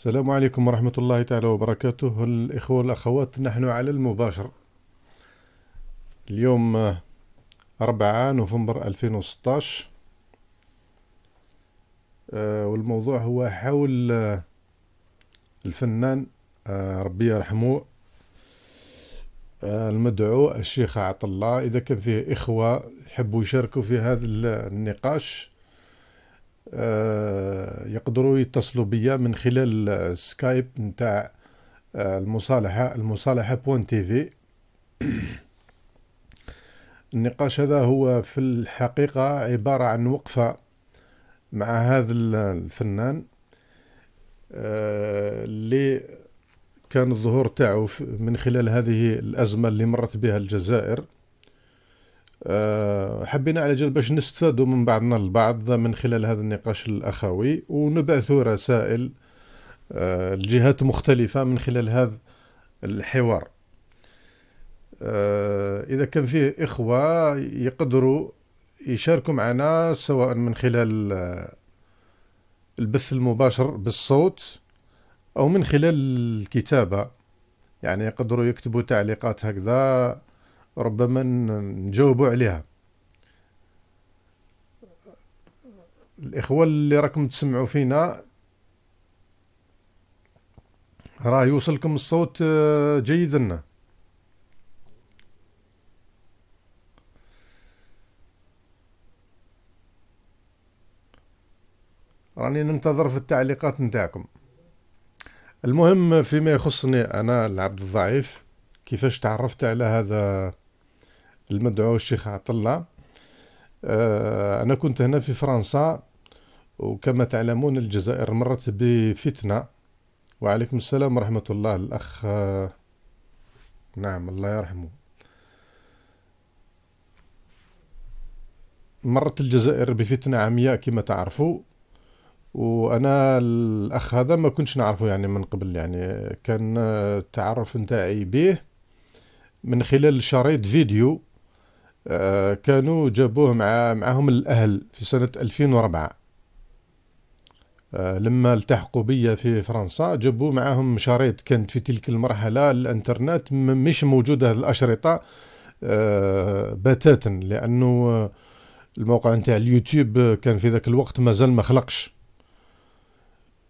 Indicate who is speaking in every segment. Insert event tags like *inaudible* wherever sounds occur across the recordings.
Speaker 1: السلام عليكم ورحمة الله تعالى وبركاته الإخوة والأخوات نحن على المباشر اليوم أربعة نوفمبر 2016 آه، والموضوع هو حول آه، الفنان آه، ربي يرحمه المدعو الشيخ عطلة الله إذا كان فيه إخوة يحبوا يشاركوا في هذا النقاش آه، يقدروا يتصلوا بيا من خلال السكايب نتاع آه، المصالحة المصالحة بوان تي في النقاش هذا هو في الحقيقة عبارة عن وقفة مع هذا الفنان آه، اللي كان الظهور تاعو من خلال هذه الأزمة اللي مرت بها الجزائر آه، حبينا على جال باش نستفادوا من بعضنا البعض من خلال هذا النقاش الاخوي ونبعثوا رسائل آه، لجهات مختلفه من خلال هذا الحوار آه، اذا كان فيه اخوه يقدروا يشاركوا معنا سواء من خلال البث المباشر بالصوت او من خلال الكتابه يعني يقدروا يكتبوا تعليقات هكذا ربما نجاوبوا عليها الاخوه اللي راكم تسمعوا فينا راه يوصلكم الصوت آه، جيدا راني ننتظر في التعليقات نتاعكم المهم فيما يخصني انا العبد الضعيف كيفاش تعرفت على هذا المدعو الشيخ عطلة آه، أنا كنت هنا في فرنسا وكما تعلمون الجزائر مرت بفتنة وعليكم السلام ورحمة الله الأخ آه، نعم الله يرحمه مرت الجزائر بفتنة عمياء كما تعرفوا وانا الاخ هذا ما كنتش نعرفه يعني من قبل يعني كان التعرف آه، نتاعي به من خلال شريط فيديو آه، كانوا جابوه مع معهم الأهل في سنة 2004 آه، لما التحقوا بي في فرنسا جابوا معهم شريط كانت في تلك المرحلة الانترنت مش موجودة الأشرطة آه، بتاتا لأنه الموقع نتاع اليوتيوب كان في ذاك الوقت مازال ما خلقش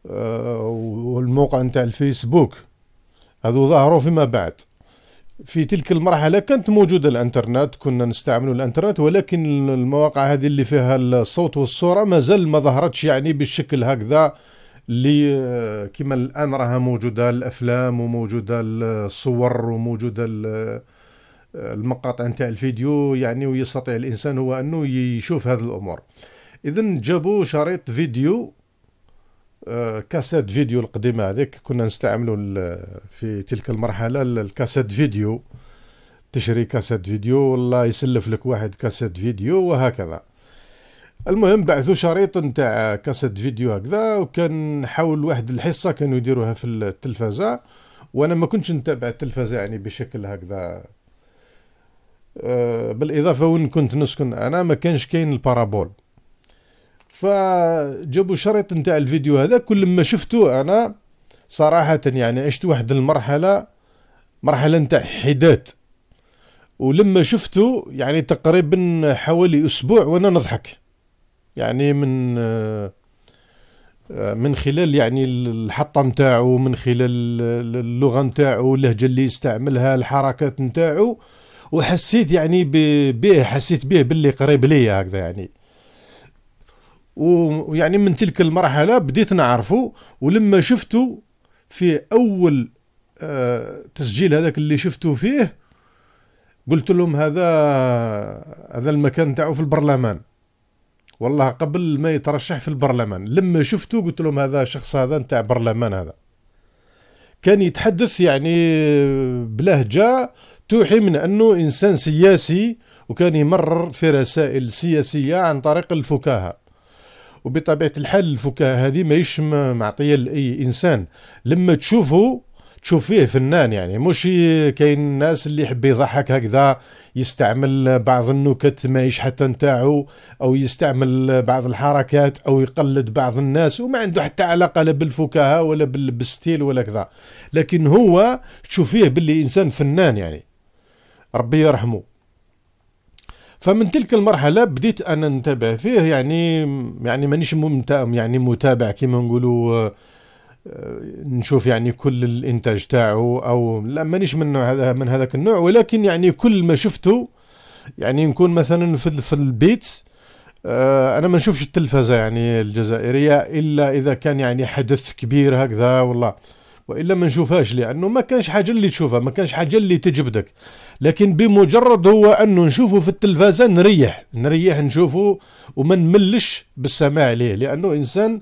Speaker 1: والموقع نتاع الفيسبوك هذو ظهروا فيما بعد في تلك المرحلة كانت موجودة الانترنت كنا نستعمل الانترنت ولكن المواقع هذه اللي فيها الصوت والصورة مازال ما ظهرتش يعني بالشكل هكذا اللي كما الان راها موجودة الافلام وموجودة الصور وموجودة المقاطع نتاع الفيديو يعني ويستطيع الانسان هو انه يشوف هذه الامور اذا جابوا شريط فيديو كاسات فيديو القديمه هذيك كنا نستعملوا في تلك المرحله الكاسات فيديو تشري كاسات فيديو والله يسلف لك واحد كاسات فيديو وهكذا المهم بعثوا شريط نتاع كاسات فيديو هكذا وكان حاول واحد الحصه كانوا يديروها في التلفزه وانا ما كنتش نتابع التلفزه يعني بشكل هكذا آه، بالاضافه وين كنت نسكن انا ما كانش كاين البارابول فجابوا شريط نتاع الفيديو هذا كل ما شفته انا صراحة يعني عشت واحد المرحلة مرحلة نتاع حداد ولما شفته يعني تقريبا حوالي اسبوع وانا نضحك يعني من من خلال يعني الحطة نتاعو من خلال اللغة نتاعو اللهجة اللي يستعملها الحركات نتاعو وحسيت يعني به حسيت به باللي قريب ليا هكذا يعني ويعني من تلك المرحله بديت نعرفه ولما شفته في اول آه تسجيل هذاك اللي شفته فيه قلت لهم هذا هذا المكان تاعو في البرلمان والله قبل ما يترشح في البرلمان لما شفته قلت لهم هذا الشخص هذا نتاع برلمان هذا كان يتحدث يعني بلهجة توحي من أنه إنسان سياسي وكان يمرر في رسائل سياسية عن طريق الفكاهة وبطبيعه الحال الفكاهه هذه ماهيش معطيه لاي انسان لما تشوفه تشوف فيه فنان يعني مش كاين الناس اللي يحب يضحك هكذا يستعمل بعض النكت ماهيش حتى نتاعو او يستعمل بعض الحركات او يقلد بعض الناس وما عنده حتى علاقه لا بالفكاهه ولا بالستيل ولا كذا لكن هو تشوف فيه باللي انسان فنان يعني ربي يرحمه فمن تلك المرحله بديت انا نتابع فيه يعني يعني مانيش يعني متابع كيما نقولوا آه، نشوف يعني كل الانتاج تاعه او لا مانيش من هذا من هذاك النوع ولكن يعني كل ما شفته يعني نكون مثلا في في البيت آه، انا ما نشوفش التلفزه يعني الجزائريه الا اذا كان يعني حدث كبير هكذا والله والا ما نشوفهاش لانه ما كانش حاجه اللي تشوفها ما كانش حاجه اللي تجبدك لكن بمجرد هو انه نشوفه في التلفازه نريح نريح نشوفه وما نملش بالسماع ليه لانه انسان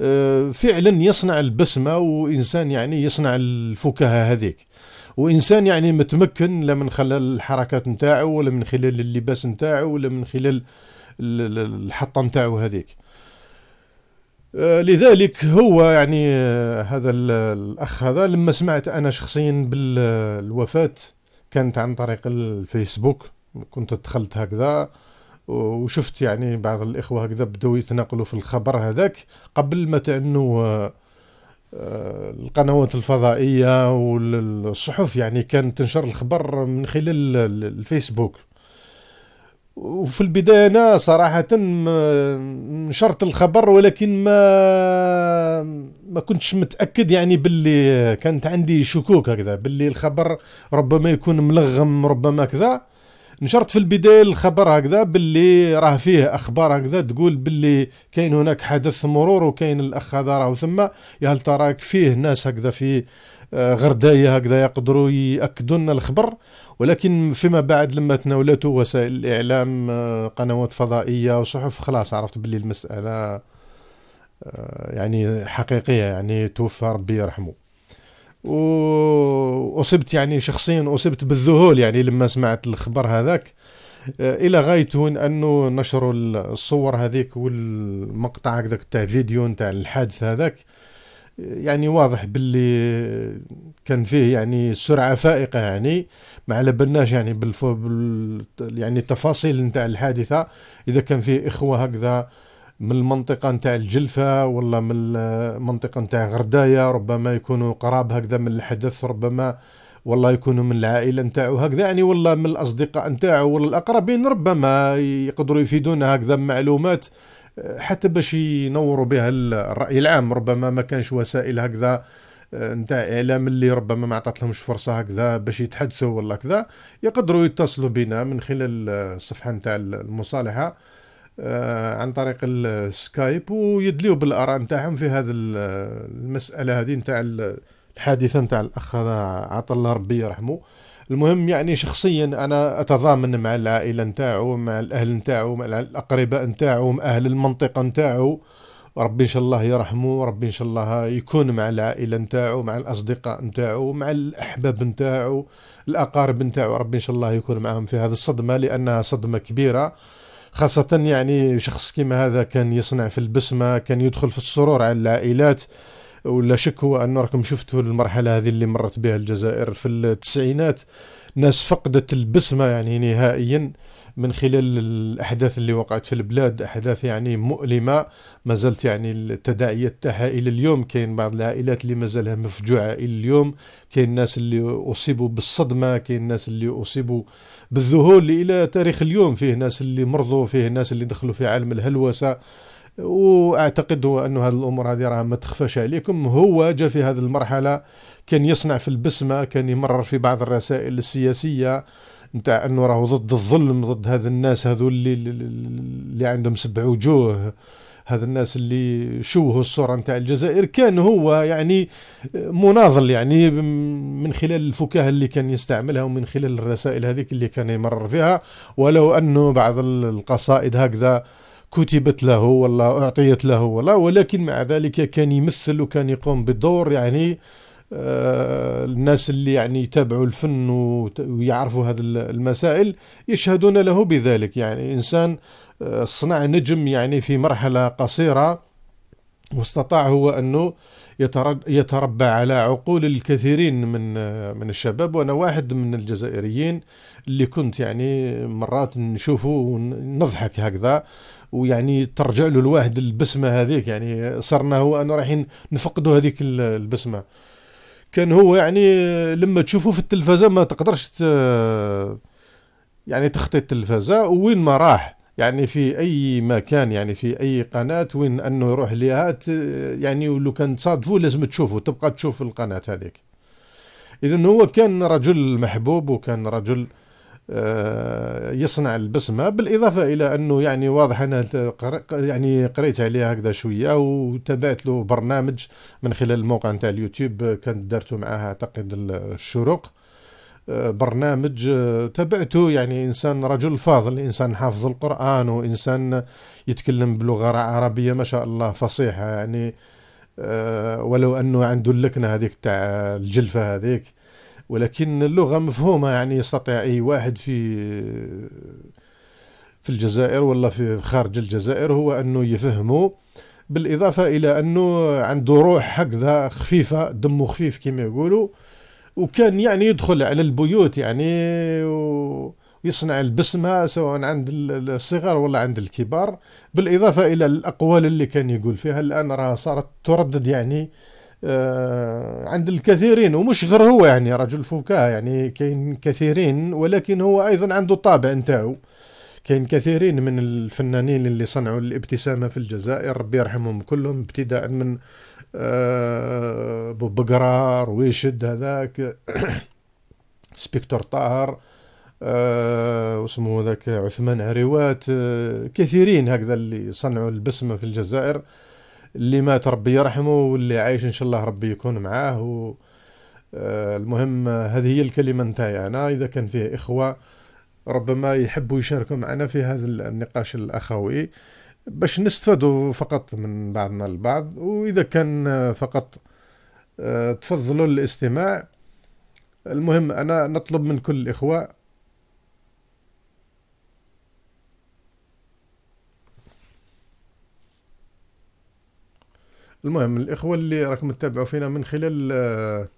Speaker 1: آه، فعلا يصنع البسمه وانسان يعني يصنع الفكاهه هذيك وانسان يعني متمكن لا من خلال الحركات نتاعو ولا من خلال اللباس نتاعو ولا من خلال الحطه نتاعو هذيك آه، لذلك هو يعني آه، هذا الاخ هذا لما سمعت انا شخصيا بالوفاه كانت عن طريق الفيسبوك كنت دخلت هكذا وشفت يعني بعض الاخوه هكذا بداو يتناقلوا في الخبر هذاك قبل متى تانو آه، القنوات الفضائيه والصحف يعني كانت تنشر الخبر من خلال الفيسبوك وفي البداية أنا صراحة نشرت الخبر ولكن ما ما كنتش متأكد يعني باللي كانت عندي شكوك هكذا باللي الخبر ربما يكون ملغم ربما كذا نشرت في البداية الخبر هكذا باللي راه فيه أخبار هكذا تقول باللي كاين هناك حدث مرور وكاين الأخ هذا راه ثم يا هل تراك فيه ناس هكذا في آه، غرداية هكذا يقدروا يأكدوا لنا الخبر ولكن فيما بعد لما تناولته وسائل الإعلام آه، قنوات فضائية وصحف خلاص عرفت باللي المسألة آه، يعني حقيقية يعني توفى ربي يرحمه وأصبت يعني شخصيا أصبت بالذهول يعني لما سمعت الخبر هذاك آه، الى غايه انه نشروا الصور هذيك والمقطع هكذاك تاع فيديو تاع الحادث هذاك يعني واضح باللي كان فيه يعني سرعه فائقه يعني ما على بالناش يعني بالفو بال يعني التفاصيل نتاع الحادثه اذا كان فيه اخوه هكذا من المنطقة نتاع الجلفة ولا من المنطقة نتاع غرداية ربما يكونوا قراب هكذا من الحدث ربما والله يكونوا من العائلة نتاعو هكذا يعني والله من الأصدقاء نتاعو ولا الأقربين ربما يقدروا يفيدونا هكذا معلومات حتى باش ينوروا بها الراي العام ربما ما كانش وسائل هكذا آه، نتاع اعلام اللي ربما ما عطاتلهمش فرصه هكذا باش يتحدثوا ولا كذا يقدروا يتصلوا بنا من خلال الصفحه نتاع المصالحه آه، عن طريق السكايب ويدليو بالاراء نتاعهم في هذا المساله هذه نتاع الحادثه نتاع الاخ عطى عطا الله ربي يرحمه المهم يعني شخصيا انا اتضامن مع العائله نتاعو مع الاهل نتاعو مع الاقرباء نتاعو مع اهل المنطقه نتاعو ربي ان شاء الله يرحمه ربي ان شاء الله يكون مع العائله نتاعو مع الاصدقاء نتاعو مع الاحباب نتاعو الاقارب نتاعو ربي ان شاء الله يكون معهم في هذه الصدمه لانها صدمه كبيره خاصة يعني شخص كما هذا كان يصنع في البسمة كان يدخل في السرور على العائلات ولا شك هو ان راكم شفتوا المرحله هذه اللي مرت بها الجزائر في التسعينات ناس فقدت البسمه يعني نهائيا من خلال الاحداث اللي وقعت في البلاد احداث يعني مؤلمه ما زالت يعني التداعيات تاعها الى اليوم كاين بعض العائلات اللي مازالها مفجوعه الى اليوم كاين الناس اللي اصيبوا بالصدمه كاين الناس اللي اصيبوا بالذهول الى تاريخ اليوم فيه ناس اللي مرضوا فيه ناس اللي دخلوا في عالم الهلوسه واعتقد هو انه هذه الامور هذه راه ما تخفاش عليكم هو جا في هذه المرحله كان يصنع في البسمه كان يمرر في بعض الرسائل السياسيه نتاع انه راهو ضد الظلم ضد هذا الناس هذو اللي اللي عندهم سبع وجوه هذا الناس اللي شوهوا الصوره نتاع الجزائر كان هو يعني مناضل يعني من خلال الفكاهه اللي كان يستعملها ومن خلال الرسائل هذيك اللي كان يمرر فيها ولو انه بعض القصائد هكذا كتبت له ولا أعطيت له ولا ولكن مع ذلك كان يمثل وكان يقوم بدور يعني آه، الناس اللي يعني يتابعوا الفن ويعرفوا هذه المسائل يشهدون له بذلك يعني إنسان آه، صنع نجم يعني في مرحلة قصيرة واستطاع هو أنه يتربى على عقول الكثيرين من آه، من الشباب وانا واحد من الجزائريين اللي كنت يعني مرات نشوفه ونضحك هكذا ويعني ترجع له الواحد البسمه هذيك يعني صرنا هو انه رايحين نفقدوا هذيك البسمه كان هو يعني لما تشوفه في التلفزه ما تقدرش ت... يعني تخطي التلفزه وين ما راح يعني في اي مكان يعني في اي قناه وين انه يروح ليها ت... يعني ولو كان تصادفوا لازم تشوفه تبقى تشوف القناه هذيك اذا هو كان رجل محبوب وكان رجل آه، يصنع البسمه بالاضافه الى انه يعني واضح انا يعني قريت عليه هكذا شويه وتابعت له برنامج من خلال الموقع نتاع اليوتيوب كانت دارته معاه اعتقد الشروق آه، برنامج آه، تبعته يعني انسان رجل فاضل انسان حافظ القران وانسان يتكلم بلغه عربيه ما شاء الله فصيحه يعني ولو انه عنده اللكنه هذيك تاع الجلفه هذيك ولكن اللغة مفهومة يعني يستطيع أي واحد في في الجزائر ولا في خارج الجزائر هو أنه يفهمه بالإضافة إلى أنه عنده روح هكذا خفيفة دمه خفيف كما يقولوا وكان يعني يدخل على البيوت يعني ويصنع البسمة سواء عند الصغار ولا عند الكبار بالإضافة إلى الأقوال اللي كان يقول فيها الآن راه صارت تردد يعني آه، عند الكثيرين ومش غير هو يعني رجل فكاهه يعني كاين كثيرين ولكن هو ايضا عنده الطابع نتاعو كاين كثيرين من الفنانين اللي صنعوا الابتسامه في الجزائر ربي يرحمهم كلهم ابتداء من آه، بقرار ويشد هذاك *coughs* سبيكتور طاهر أه واسمه ذاك عثمان عريوات أه كثيرين هكذا اللي صنعوا البسمه في الجزائر اللي مات ربي يرحمه واللي عايش ان شاء الله ربي يكون معاه و آه، المهم هذه هي الكلمه نتاعي انا اذا كان فيه اخوه ربما يحبوا يشاركوا معنا في هذا النقاش الاخوي باش نستفادوا فقط من بعضنا البعض واذا كان فقط آه، تفضلوا الاستماع المهم انا نطلب من كل الاخوه المهم الاخوه اللي راكم تتابعوا فينا من خلال آه،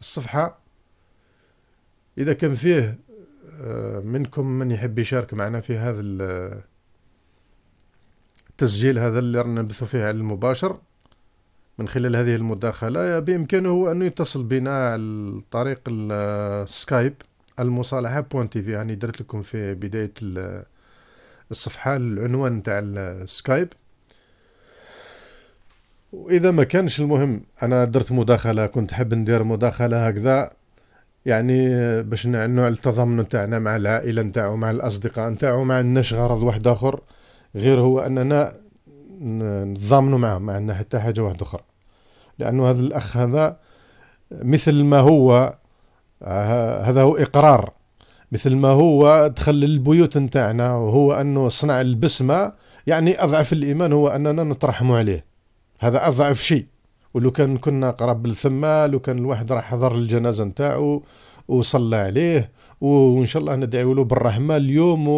Speaker 1: الصفحه اذا كان فيه آه، منكم من يحب يشارك معنا في هذا التسجيل آه، هذا اللي رانا نبثو فيه على المباشر من خلال هذه المداخلة بإمكانه أن يتصل بنا على طريق السكايب المصالحة بوان تي في يعني درت لكم في بداية الصفحة العنوان تاع السكايب واذا ما كانش المهم انا درت مداخله كنت حاب ندير مداخله هكذا يعني باش نعنوا على التضامن نتاعنا مع العائله نتاعو مع الاصدقاء نتاعو ما عندناش غرض واحد اخر غير هو اننا نتضامنوا معاه ما عندنا حتى حاجه واحده اخرى لانه هذا الاخ هذا مثل ما هو آه، هذا هو اقرار مثل ما هو دخل للبيوت نتاعنا وهو انه صنع البسمه يعني اضعف الايمان هو اننا نترحموا عليه هذا اضعف شيء ولو كان كنا قرب لثما لو كان الواحد راح حضر الجنازه نتاعو وصلى عليه وان شاء الله ندعي له بالرحمه اليوم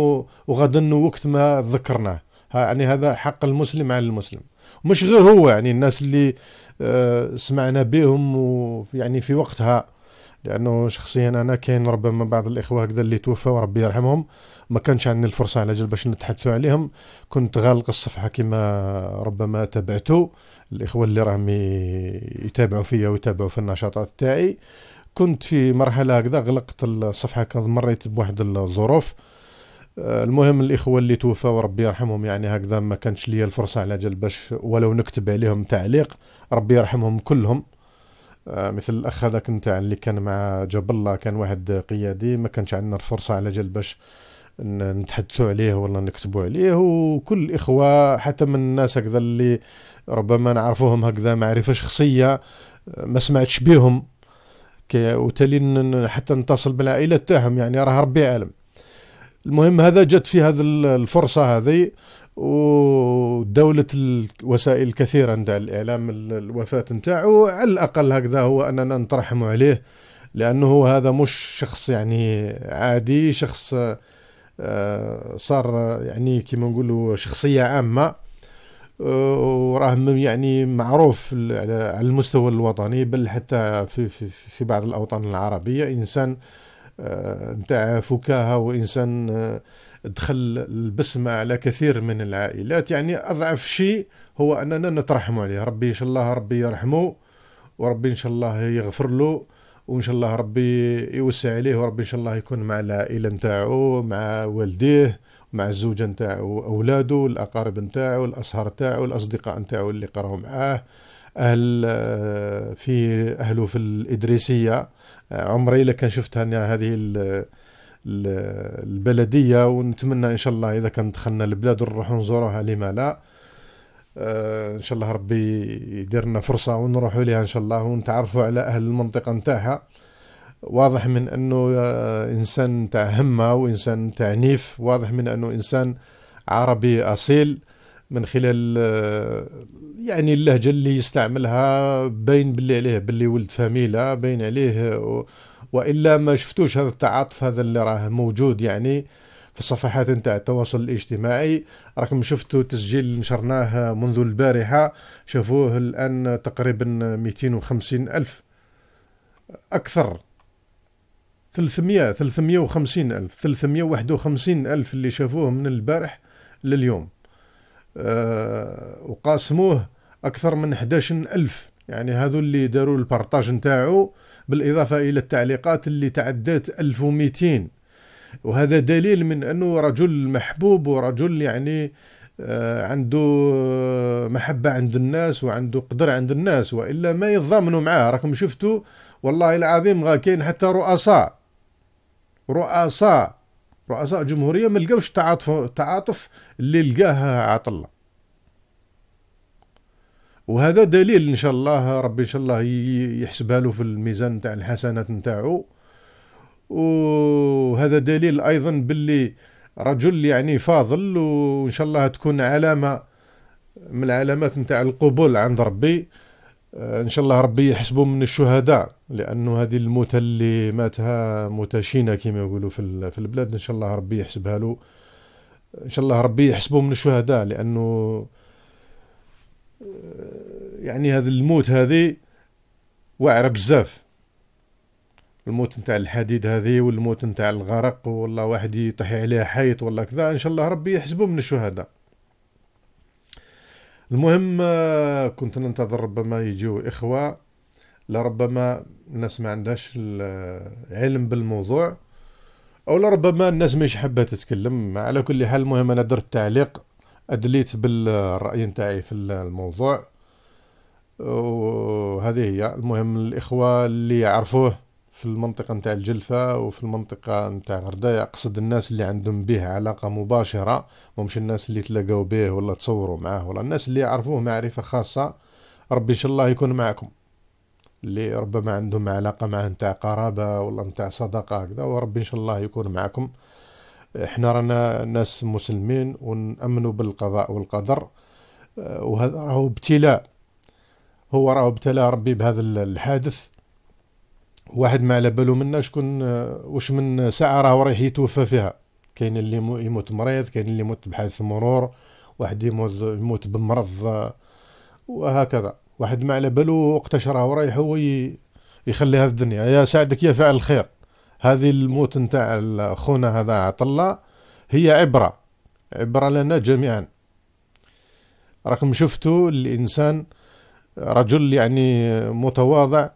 Speaker 1: وغدا وقت ما ذكرناه يعني هذا حق المسلم على المسلم مش غير هو يعني الناس اللي آه سمعنا بهم يعني في وقتها لانه شخصيا انا كاين ربما بعض الاخوه هكذا اللي توفوا وربي يرحمهم ما كانش عندي الفرصه على جال باش نتحدثوا عليهم كنت غالق الصفحه كما ربما تبعتوا الاخوه اللي راهم يتابعوا فيا ويتابعوا في النشاطات تاعي كنت في مرحله هكذا غلقت الصفحه كنت مريت بواحد الظروف آه، المهم الاخوه اللي توفاو ربي يرحمهم يعني هكذا ما كانتش ليا الفرصه على جال باش ولو نكتب عليهم تعليق ربي يرحمهم كلهم آه، مثل الاخ هذاك نتاع اللي كان مع جاب الله كان واحد قيادي ما كانش عندنا الفرصه على جال باش نتحدثوا عليه ولا نكتبوا عليه وكل الاخوه حتى من الناس هكذا اللي ربما نعرفوهم هكذا معرفه شخصيه آه، ما سمعتش بهم وتالي حتى نتصل بالعائله تاعهم يعني راه ربي عالم المهم هذا جت في هذا الفرصه هذه ودولة الوسائل الكثيرة نتاع الإعلام الوفاة نتاعو على الأقل هكذا هو أننا نترحم عليه لأنه هذا مش شخص يعني عادي شخص آه، صار يعني كيما نقولوا شخصيه عامه آه، وراه يعني معروف على المستوى الوطني بل حتى في, في, في بعض الاوطان العربيه انسان آه، نتاع فكاهه وانسان دخل البسمه على كثير من العائلات يعني اضعف شيء هو اننا نترحموا عليه ربي ان شاء الله ربي يرحمه وربي ان شاء الله يغفر له وان شاء الله ربي يوسع عليه وربي ان شاء الله يكون مع العائله نتاعو مع والديه مع الزوجه نتاعو اولاده الاقارب نتاعو الاسهر نتاعو الاصدقاء نتاعو اللي قراو معاه اهل آه، في اهله في الادريسيه آه، عمري الا كان شفتها انا هذه البلديه ونتمنى ان شاء الله اذا كان دخلنا البلاد نروح نزوروها لما لا آه، ان شاء الله ربي يدير لنا فرصه ونروحوا لها ان شاء الله ونتعرفوا على اهل المنطقه نتاعها واضح من انه آه، انسان تاع همه وانسان تاع نيف واضح من انه انسان عربي اصيل من خلال آه، يعني اللهجه اللي يستعملها باين باللي عليه باللي ولد فاميله باين عليه والا ما شفتوش هذا التعاطف هذا اللي راه موجود يعني في الصفحات نتاع التواصل الاجتماعي راكم شفتوا تسجيل نشرناه منذ البارحة شافوه الآن تقريبا 250 ألف أكثر 300 350 ألف 351 ألف اللي شافوه من البارح لليوم أه وقاسموه أكثر من 11 ألف يعني هذو اللي داروا البارتاج نتاعو بالإضافة إلى التعليقات اللي تعدات 1200 وهذا دليل من أنه رجل محبوب ورجل يعني آه، عنده آه، محبة عند الناس وعنده قدر عند الناس وإلا ما يضامنوا معاه راكم شفتوا والله العظيم كاين حتى رؤساء رؤساء رؤساء جمهورية ما لقاوش التعاطف التعاطف اللي لقاه عطلة وهذا دليل ان شاء الله ربي ان شاء الله يحسبها له في الميزان تاع الحسنات نتاعو وهذا دليل أيضا باللي رجل يعني فاضل وإن شاء الله تكون علامة من العلامات نتاع القبول عند ربي آه، ان شاء الله ربي يحسبه من الشهداء لانه هذه الموتة اللي ماتها متشينه كما يقولوا في في البلاد ان شاء الله ربي يحسبها له ان شاء الله ربي يحسبه من الشهداء لانه آه، يعني هذه الموت هذه واعره بزاف الموت نتاع الحديد هذه والموت نتاع الغرق والله واحد يطيح عليه حيط ولا كذا ان شاء الله ربي يحسبه من الشهداء المهم آه، كنت ننتظر ربما يجيو اخوه لربما الناس ما عندهاش العلم آه، بالموضوع او لربما الناس مش حابه تتكلم على كل حال المهم انا درت تعليق ادليت بالراي نتاعي في الموضوع وهذه هي المهم الاخوه اللي يعرفوه في المنطقة نتاع الجلفة وفي المنطقة نتاع الغرداية أقصد الناس اللي عندهم به علاقة مباشرة مش الناس اللي تلاقاو به ولا تصوروا معاه ولا الناس اللي يعرفوه معرفة خاصة ربي إن شاء الله يكون معكم اللي ربما عندهم علاقة معاه نتاع قرابة ولا نتاع صداقة هكذا وربي إن شاء الله يكون معكم احنا رانا ناس مسلمين ونأمنوا بالقضاء والقدر آه، وهذا راهو ابتلاء هو راهو ابتلى ربي بهذا الحادث واحد ما على بالو منا شكون واش من ساعه راهو رايح يتوفى فيها كاين اللي يموت مريض كاين اللي يموت بحادث مرور واحد يموت يموت بمرض وهكذا واحد ما على بالو وقتاش راهو رايح هو يخلي هذه الدنيا يا ساعدك يا فاعل الخير هذه الموت نتاع خونا هذا عطلة هي عبرة عبرة لنا جميعا راكم شفتوا الإنسان رجل يعني متواضع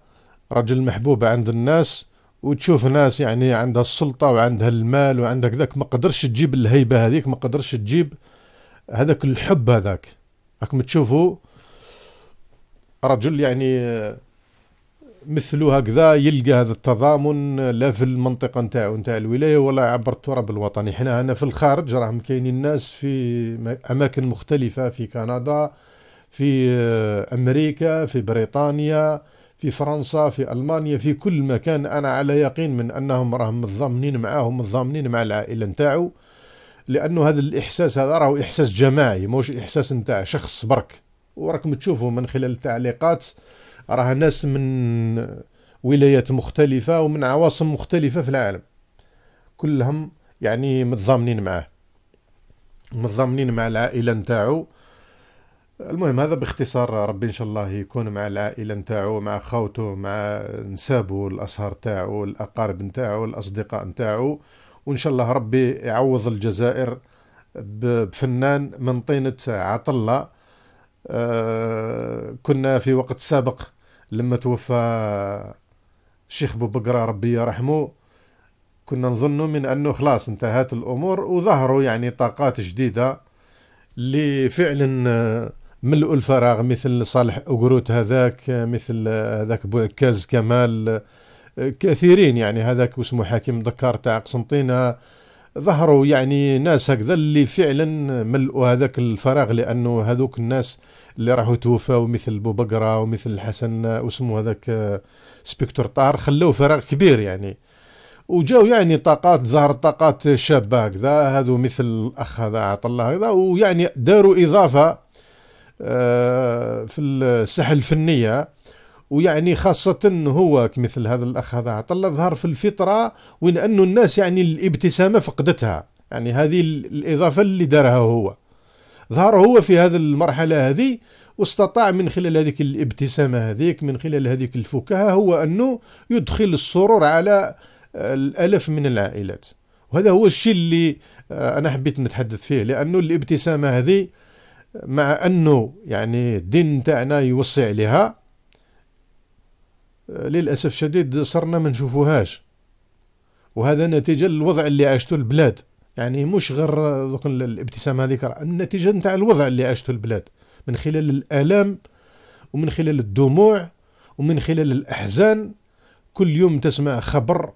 Speaker 1: رجل محبوب عند الناس وتشوف ناس يعني عندها السلطة وعندها المال وعندك ذاك ما قدرش تجيب الهيبة هذيك ما قدرش تجيب هذاك الحب هذاك راكم تشوفوا رجل يعني مثله هكذا يلقى هذا التضامن لا في المنطقة نتاعو نتاع الولاية ولا عبر التراب الوطني حنا هنا في الخارج راهم كاينين الناس في أماكن مختلفة في كندا في أمريكا في بريطانيا في فرنسا في ألمانيا في كل مكان أنا على يقين من أنهم راهم متضامنين معاه متضامنين مع العائلة نتاعو لأنه هذا الإحساس هذا راهو إحساس جماعي موش إحساس نتاع شخص برك وراكم تشوفوا من خلال التعليقات راه ناس من ولايات مختلفة ومن عواصم مختلفة في العالم كلهم يعني متضامنين معاه متضامنين مع العائلة نتاعو المهم هذا باختصار ربي ان شاء الله يكون مع العائله نتاعو مع خاوتو مع نسابو الاسهر نتاعو الاقارب نتاعو الاصدقاء نتاعو وان شاء الله ربي يعوض الجزائر بفنان من طينه عطله آه، كنا في وقت سابق لما توفى شيخ بوبقرة ربي يرحمه كنا نظن من أنه خلاص انتهت الأمور وظهروا يعني طاقات جديدة اللي فعلا آه، ملؤوا الفراغ مثل صالح أقروت هذاك مثل هذاك بوعكاز كمال كثيرين يعني هذاك واسمو حاكم دكار تاع قسنطينة ظهروا يعني ناس هكذا اللي فعلا ملؤوا هذاك الفراغ لأنه هذوك الناس اللي راحوا توفوا مثل بوبقرة ومثل الحسن واسمه هذاك سبيكتور طار خلوا فراغ كبير يعني وجاو يعني طاقات ظهر طاقات شابة هكذا هذو مثل الأخ هذا عطا الله هكذا ويعني داروا إضافة آه، في الساحه الفنيه ويعني خاصة هو مثل هذا الأخ هذا عطل ظهر في الفطرة وين أنه الناس يعني الابتسامة فقدتها يعني هذه الإضافة اللي دارها هو ظهر هو في هذه المرحلة هذه واستطاع من خلال هذيك الابتسامة هذيك من خلال هذيك الفكاهة هو أنه يدخل السرور على آه، الألف من العائلات وهذا هو الشيء اللي آه، أنا حبيت نتحدث فيه لأنه الابتسامة هذه مع انه يعني الدين تاعنا يوصي عليها آه، للاسف الشديد صرنا ما نشوفوهاش وهذا نتيجه للوضع اللي عاشته البلاد يعني مش غير آه، دوك الابتسامه هذيك النتيجه نتاع الوضع اللي عاشته البلاد من خلال الالام ومن خلال الدموع ومن خلال الاحزان كل يوم تسمع خبر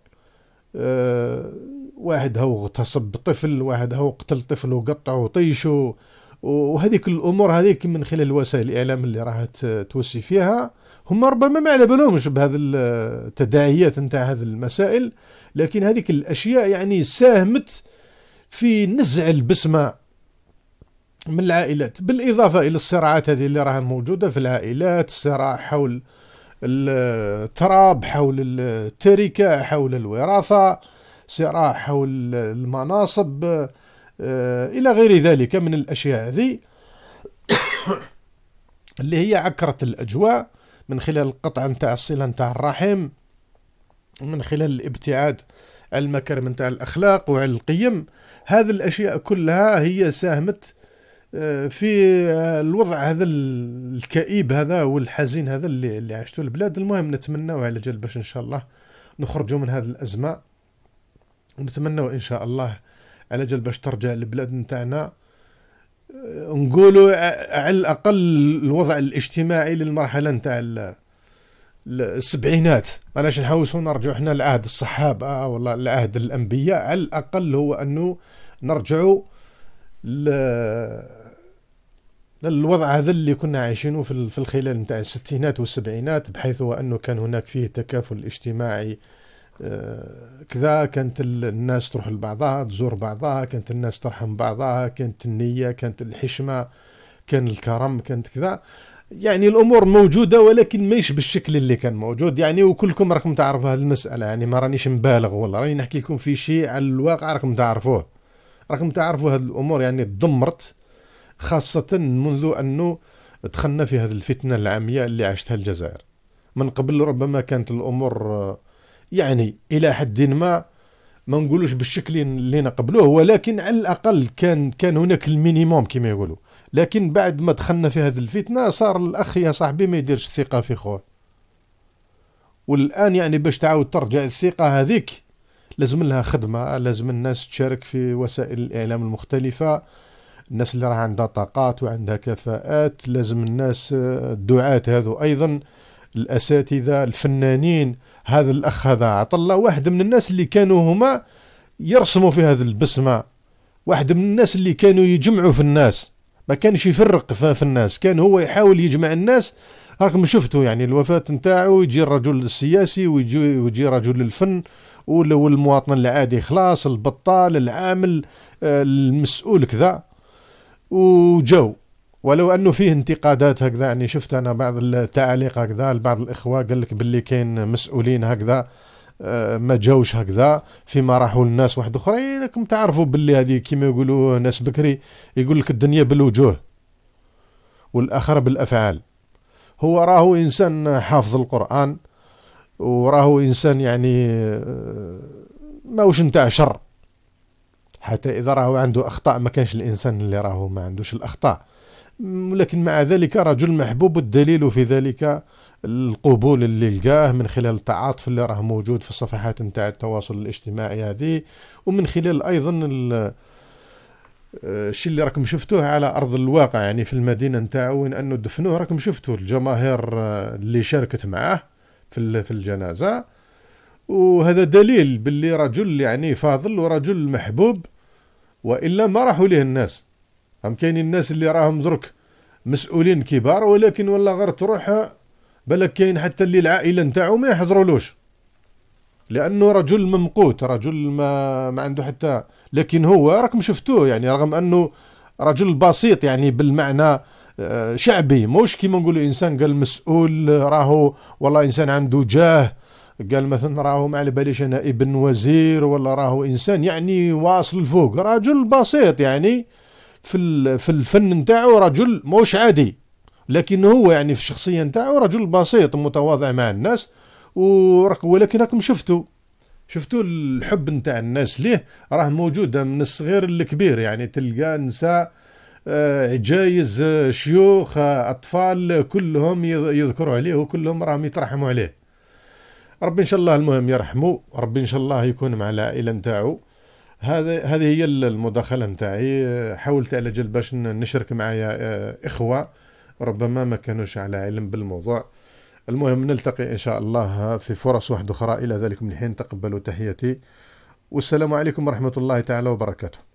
Speaker 1: آه، واحد هو اغتصب طفل واحد هو قتل طفل وقطعه وطيشه وهذيك الامور هذيك من خلال وسائل الاعلام اللي راه توسي فيها هم ربما ما على بالهمش بهذه التداعيات نتاع هذه المسائل لكن هذيك الاشياء يعني ساهمت في نزع البسمه من العائلات بالاضافه الى الصراعات هذه اللي راها موجوده في العائلات صراع حول التراب حول التركه حول الوراثه صراع حول المناصب آه، الى غير ذلك من الاشياء هذه اللي هي عكرة الاجواء من خلال القطع نتاع الصله نتاع الرحم من خلال الابتعاد على المكارم نتاع الاخلاق وعلى القيم هذه الاشياء كلها هي ساهمت آه، في الوضع هذا الكئيب هذا والحزين هذا اللي, اللي عشته البلاد المهم نتمناو على جال باش ان شاء الله نخرجوا من هذه الازمه ونتمنى ان شاء الله على جال باش ترجع البلاد نتاعنا نقولوا على الاقل الوضع الاجتماعي للمرحله نتاع السبعينات علاش نحوسوا نرجعوا حنا لعهد الصحابه ولا لعهد الانبياء على الاقل هو انه نرجعوا للوضع هذا اللي كنا عايشينه في الخلال نتاع الستينات والسبعينات بحيث انه كان هناك فيه تكافل اجتماعي آه، كذا كانت الناس تروح لبعضها تزور بعضها كانت الناس ترحم بعضها كانت النية كانت الحشمة كان الكرم كانت كذا يعني الامور موجوده ولكن ماهيش بالشكل اللي كان موجود يعني وكلكم راكم تعرفوا هذه المساله يعني ما رانيش مبالغ والله راني نحكي لكم في شيء على الواقع راكم تعرفوه راكم تعرفوا هذه الامور يعني تدمرت خاصه منذ انه دخلنا في هذه الفتنه العاميه اللي عاشتها الجزائر من قبل ربما كانت الامور آه، يعني الى حد ما ما نقولوش بالشكل اللي نقبلوه ولكن على الاقل كان كان هناك المينيموم كما يقولوا لكن بعد ما دخلنا في هذه الفتنه صار الاخ يا صاحبي ما يديرش الثقه في خوه والان يعني باش تعاود ترجع الثقه هذيك لازم لها خدمه لازم الناس تشارك في وسائل الاعلام المختلفه الناس اللي راه عندها طاقات وعندها كفاءات لازم الناس الدعاة هذو ايضا الاساتذه الفنانين هذا الاخ هذا عطى الله واحد من الناس اللي كانوا هما يرسموا في هذه البسمه واحد من الناس اللي كانوا يجمعوا في الناس ما كانش يفرق في الناس كان هو يحاول يجمع الناس راكم شفتوا يعني الوفاه نتاعو يجي الرجل السياسي ويجي ويجي رجل الفن والمواطن العادي خلاص البطال العامل آه، المسؤول كذا وجاو ولو انه فيه انتقادات هكذا يعني شفت انا بعض التعاليق هكذا لبعض الاخوه قال لك باللي كاين مسؤولين هكذا آه، ما جاوش هكذا فيما راحوا الناس واحد اخرين راكم تعرفوا باللي هذه كيما يقولوا ناس بكري يقول لك الدنيا بالوجوه والاخر بالافعال هو راهو انسان حافظ القران وراهو انسان يعني آه، ماهوش نتاع شر حتى اذا راهو عنده اخطاء ما كانش الانسان اللي راهو ما عندوش الاخطاء ولكن مع ذلك رجل محبوب الدليل في ذلك القبول اللي لقاه من خلال التعاطف اللي راه موجود في الصفحات نتاع التواصل الاجتماعي هذه ومن خلال ايضا الشيء اللي راكم شفتوه على ارض الواقع يعني في المدينه نتاعو وين انه دفنوه راكم شفتوه الجماهير اللي شاركت معاه في في الجنازه وهذا دليل باللي رجل يعني فاضل ورجل محبوب والا ما راحوا ليه الناس هم كاين الناس اللي راهم درك مسؤولين كبار ولكن ولا غير تروح بالك كاين حتى اللي العائله نتاعو ما يحضرولوش لانه رجل ممقوت رجل ما ما عنده حتى لكن هو راكم شفتوه يعني رغم انه رجل بسيط يعني بالمعنى آه، شعبي موش كيما نقولوا انسان قال مسؤول راهو والله انسان عنده جاه قال مثلا راهو ما على باليش انا ابن وزير ولا راهو انسان يعني واصل الفوق رجل بسيط يعني في في الفن نتاعو رجل موش عادي لكن هو يعني في الشخصيه نتاعو رجل بسيط متواضع مع الناس ولكن راكم شفتوا شفتوا الحب نتاع الناس ليه راه موجوده من الصغير للكبير يعني تلقى نساء آه، عجايز شيوخ اطفال كلهم يذكروا عليه وكلهم راهم يترحموا عليه ربي ان شاء الله المهم يرحمه ربي ان شاء الله يكون مع العائله نتاعو هذا هذه هي المداخله نتاعي حاولت على جل باش نشرك معايا آه، اخوه ربما ما كانوش على علم بالموضوع المهم نلتقي ان شاء الله في فرص واحده اخرى الى ذلك من حين تقبلوا تحياتي والسلام عليكم ورحمه الله تعالى وبركاته